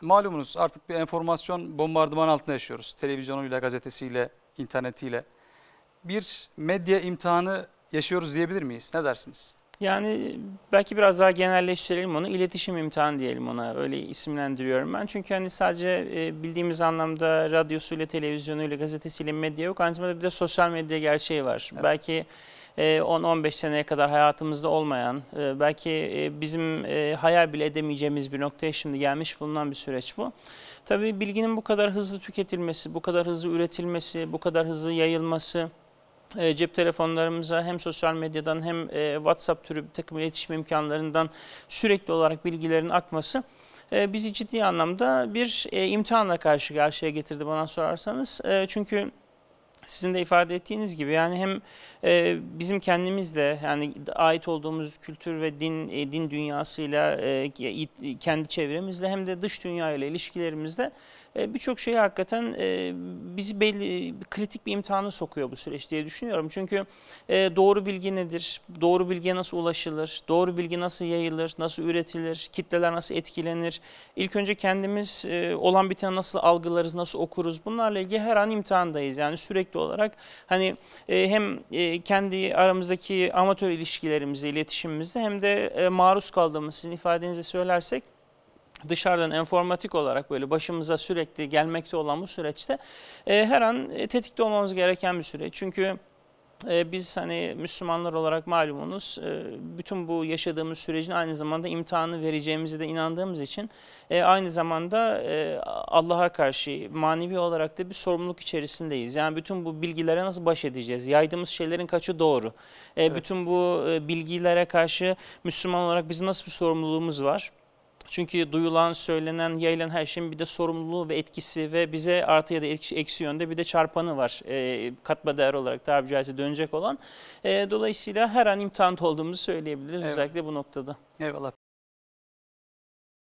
malumunuz artık bir enformasyon bombardıman altında yaşıyoruz. Televizyonuyla, gazetesiyle, internetiyle. Bir medya imtihanı yaşıyoruz diyebilir miyiz? Ne dersiniz? Yani belki biraz daha genelleştirelim onu. İletişim imtihanı diyelim ona. Öyle isimlendiriyorum ben. Çünkü hani sadece e, bildiğimiz anlamda radyosuyla, televizyonuyla, gazetesiyle medya yok. Aynı zamanda bir de sosyal medya gerçeği var. Evet. Belki 10-15 e, seneye kadar hayatımızda olmayan, e, belki bizim hayal bile edemeyeceğimiz bir noktaya şimdi gelmiş bulunan bir süreç bu. Tabii bilginin bu kadar hızlı tüketilmesi, bu kadar hızlı üretilmesi, bu kadar hızlı yayılması e, cep telefonlarımıza hem sosyal medyadan hem e, WhatsApp türü bir takım iletişim imkanlarından sürekli olarak bilgilerin akması e, bizi ciddi anlamda bir e, imtihanla karşı karşıya getirdi bana sorarsanız. çünkü sizin de ifade ettiğiniz gibi yani hem e, bizim kendimizde yani ait olduğumuz kültür ve din e, din dünyasıyla e, kendi çevremizde hem de dış dünya ile ilişkilerimizde e, birçok şeyi hakikaten e, bizi belli kritik bir imtihanı sokuyor bu süreç diye düşünüyorum. Çünkü e, doğru bilgi nedir? Doğru bilgiye nasıl ulaşılır? Doğru bilgi nasıl yayılır? Nasıl üretilir? Kitleler nasıl etkilenir? İlk önce kendimiz e, olan biteni nasıl algılarız? Nasıl okuruz? Bunlarla ilgili her an imtihandayız. Yani sürekli sürekli olarak hani e, hem e, kendi aramızdaki amatör ilişkilerimizi, iletişimimizi hem de e, maruz kaldığımız sizin ifadenizi söylersek dışarıdan enformatik olarak böyle başımıza sürekli gelmekte olan bu süreçte her an tetikte olmamız gereken bir süreç. Çünkü e, biz hani Müslümanlar olarak malumunuz e, bütün bu yaşadığımız sürecin aynı zamanda imtihanı vereceğimizi de inandığımız için e, aynı zamanda e, Allah'a karşı manevi olarak da bir sorumluluk içerisindeyiz. Yani bütün bu bilgilere nasıl baş edeceğiz? Yaydığımız şeylerin kaçı doğru? E, evet. Bütün bu e, bilgilere karşı Müslüman olarak bizim nasıl bir sorumluluğumuz var? Çünkü duyulan, söylenen, yayılan her şeyin bir de sorumluluğu ve etkisi ve bize artı ya da eksi yönde bir de çarpanı var. E, katma değer olarak tabiri caizse dönecek olan. E, dolayısıyla her an imtihan olduğumuzu söyleyebiliriz evet. özellikle bu noktada. Eyvallah.